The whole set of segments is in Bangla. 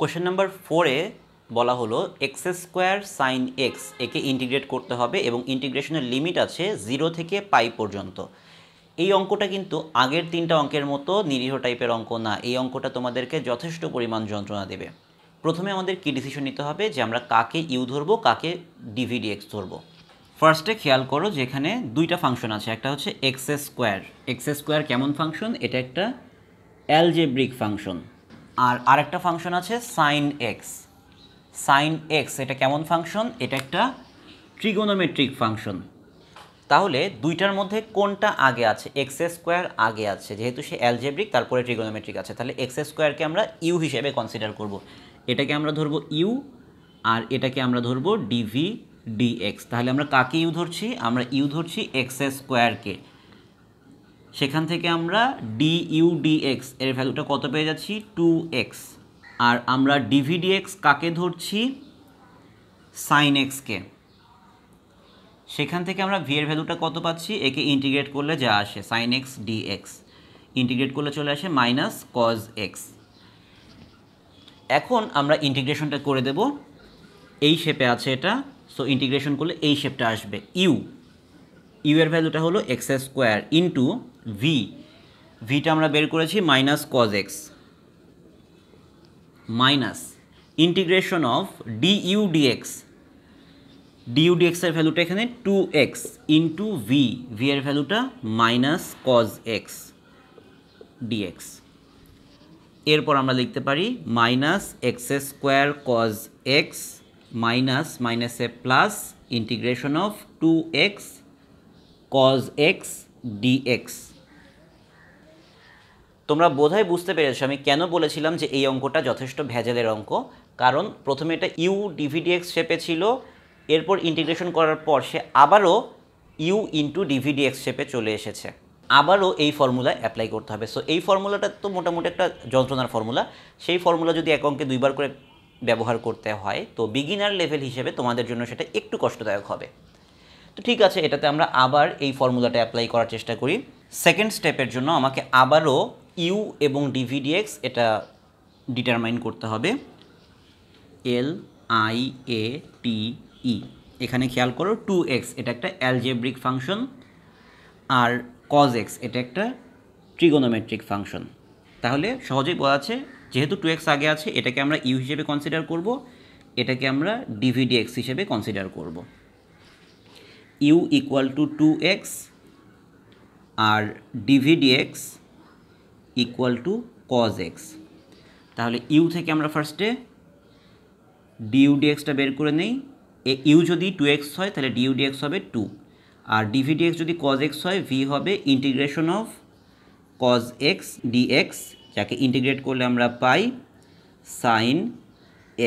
কোশ্চেন নাম্বার ফোরে বলা হলো এক্স স্কোয়ার সাইন এক্স একে ইন্টিগ্রেট করতে হবে এবং ইন্টিগ্রেশনের লিমিট আছে জিরো থেকে পাই পর্যন্ত এই অঙ্কটা কিন্তু আগের তিনটা অঙ্কের মতো নিরীহ টাইপের অঙ্ক না এই অঙ্কটা তোমাদেরকে যথেষ্ট পরিমাণ যন্ত্রণা দেবে প্রথমে আমাদের কি ডিসিশন নিতে হবে যে আমরা কাকে ইউ ধরবো কাকে এক্স ধরবো ফার্স্টে খেয়াল করো যেখানে দুইটা ফাংশন আছে একটা হচ্ছে এক্স স্কোয়ার এক্স স্কোয়ার কেমন ফাংশন এটা একটা অ্যালজেব্রিক ফাংশন আর আরেকটা ফাংশন আছে সাইন এক্স সাইন এক্স এটা কেমন ফাংশন এটা একটা ট্রিগোনোমেট্রিক ফাংশন তাহলে দুইটার মধ্যে কোনটা আগে আছে এক্স স্কোয়ার আগে আছে যেহেতু সে অ্যালজেব্রিক তারপরে ট্রিগোনোমেট্রিক আছে তাহলে এক্স স্কোয়ারকে আমরা ইউ হিসেবে কনসিডার করব। এটাকে আমরা ধরবো ইউ আর এটাকে আমরা ধরবো ডিভি ডিএক্স তাহলে আমরা কাকে ইউ ধরছি আমরা ইউ ধরছি এক্স স্কোয়ারকে সেখান থেকে আমরা ডি ইউ ডি এক্স এর ভ্যালুটা কত পেয়ে যাচ্ছি টু এক্স আর আমরা ডিভিডিএক্স কাকে ধরছি সাইন এক্সকে সেখান থেকে আমরা ভি এর ভ্যালুটা কত পাচ্ছি একে ইন্টিগ্রেট করলে যা আসে sine x d x integrate করলে চলে আসে মাইনাস কজ এক্স এখন আমরা ইন্টিগ্রেশনটা করে দেব এই শেপে আছে এটা সো ইন্টিগ্রেশন করলে এই শেপটা আসবে ইউ ইউ এর ভ্যালুটা হলো এক্স স্কোয়ার ইন্টু ভি ভিটা আমরা বের করেছি minus cos x minus integration of d u d x d u ডিএক্সের ভ্যালুটা এখানে two x into v v এর ভ্যালুটা মাইনাস কজ এক্স ডিএক্স এরপর আমরা লিখতে পারি minus x square cos x minus minus মাইনাসে plus integration of two x cos x d x তোমরা বোধহয় বুঝতে পেরেছো আমি কেন বলেছিলাম যে এই অঙ্কটা যথেষ্ট ভেজালের অঙ্ক কারণ প্রথমে এটা ইউ ডিভিডিএক্স শেপে ছিল এরপর ইন্টিগ্রেশন করার পর সে আবারও ইউ ইন্টু ডিভিডিএক্স শেপে চলে এসেছে আবারও এই ফর্মুলা অ্যাপ্লাই করতে হবে সো এই ফর্মুলাটা তো মোটামুটি একটা যন্ত্রণার ফর্মুলা সেই ফর্মুলা যদি এক অঙ্কে দুইবার করে ব্যবহার করতে হয় তো বিগিনার লেভেল হিসেবে তোমাদের জন্য সেটা একটু কষ্টদায়ক হবে তো ঠিক আছে এটাতে আমরা আবার এই ফর্মুলাটা অ্যাপ্লাই করার চেষ্টা করি সেকেন্ড স্টেপের জন্য আমাকে আবারও ইউ এবং ডিভিডিএক্স এটা ডিটারমাইন করতে হবে এল আই এ টি ই এখানে খেয়াল করো টু এক্স এটা একটা অ্যালজেব্রিক ফাংশন আর কজ এক্স এটা একটা ট্রিগোনোমেট্রিক ফাংশন তাহলে সহজেই বলা আছে যেহেতু টু এক্স আগে আছে এটাকে আমরা ইউ হিসেবে কনসিডার করব এটাকে আমরা ডিভিডি এক্স হিসেবে কনসিডার করব u equal to two x আর d v d x equal to cos x তাহলে ইউ থেকে আমরা ফার্স্টে ডিউ ডিএক্সটা বের করে নেই ইউ যদি টু এক্স হয় তাহলে ডিউ ডিএক্স হবে টু আর ডিভিডিএক্স যদি কজ এক্স হয় ভি হবে integration of cos x d x যাকে ইন্টিগ্রেট করলে আমরা পাই সাইন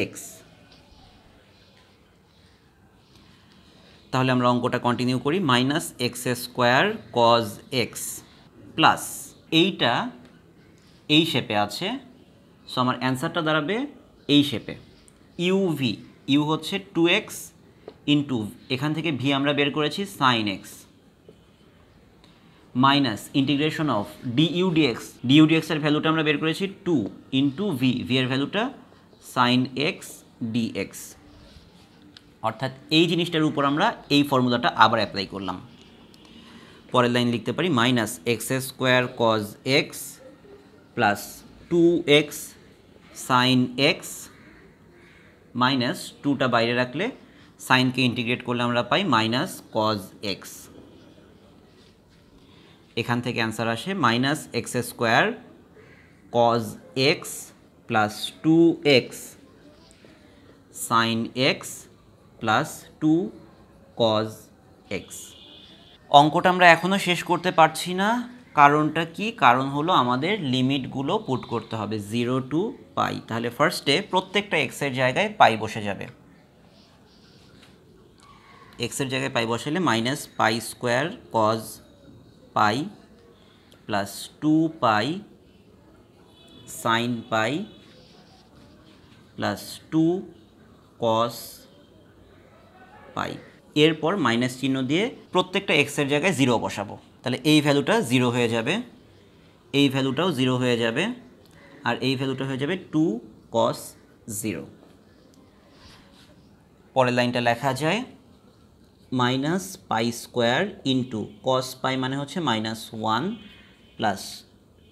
এক্স তাহলে আমরা অঙ্কটা কন্টিনিউ করি minus x square cos x plus এইটা এই শেপে আছে সো আমার অ্যান্সারটা দাঁড়াবে এই শেপে ইউভি ইউ হচ্ছে টু এক্স ইন্টু এখান থেকে ভি আমরা বের করেছি sine x minus integration of d d u d u d x ডিইউডিএক্সের ভ্যালুটা আমরা বের করেছি টু ইন্টু ভি ভি এর ভ্যালুটা সাইন এক্স ডিএক্স অর্থাৎ এই জিনিসটার উপর আমরা এই ফর্মুলাটা আবার অ্যাপ্লাই করলাম পরের লাইন লিখতে পারি minus x square cos x plus two x sine x minus টুটা বাইরে রাখলে সাইনকে ইন্টিগ্রেট করলে আমরা পাই মাইনাস কজ এক্স এখান থেকে অ্যান্সার আসে minus x square cos x plus two x sine x plus two cos x অঙ্কটা আমরা এখনও শেষ করতে পারছি না কারণটা কি কারণ হলো আমাদের লিমিটগুলো পুট করতে হবে জিরো টু পাই তাহলে ফার্স্টে প্রত্যেকটা এক্সের জায়গায় পাই বসে যাবে এক্সের জায়গায় পাই বসালে minus pi square cos pi plus two pi sine pi plus two cos pi এরপর মাইনাস চিহ্ন দিয়ে প্রত্যেকটা এক্সের জায়গায় জিরো বসাবো তাহলে এই ভ্যালুটা জিরো হয়ে যাবে এই ভ্যালুটাও জিরো হয়ে যাবে আর এই ভ্যালুটা হয়ে যাবে টু কস জিরো পরের লাইনটা লেখা যায় minus pi square into cos pi মানে হচ্ছে minus one plus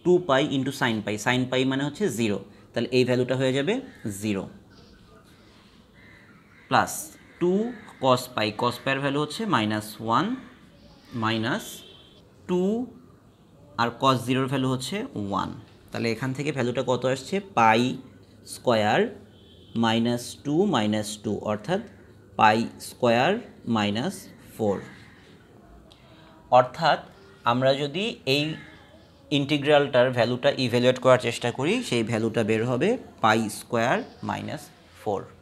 two pi into sine pi sine pi মানে হচ্ছে জিরো তাহলে এই ভ্যালুটা হয়ে যাবে zero plus two cos pi cos পাইয়ের ভ্যালু হচ্ছে মাইনাস ওয়ান মাইনাস টু আর কস জিরোর ভ্যালু হচ্ছে ওয়ান তাহলে এখান থেকে ভ্যালুটা কত আসছে pi square minus two minus two অর্থাৎ পাই স্কোয়ার মাইনাস ফোর অর্থাৎ আমরা যদি এই ইন্টিগ্রালটার ভ্যালুটা ইভ্যালুয়েট করার চেষ্টা করি সেই ভ্যালুটা বের হবে পাই স্কোয়ার মাইনাস ফোর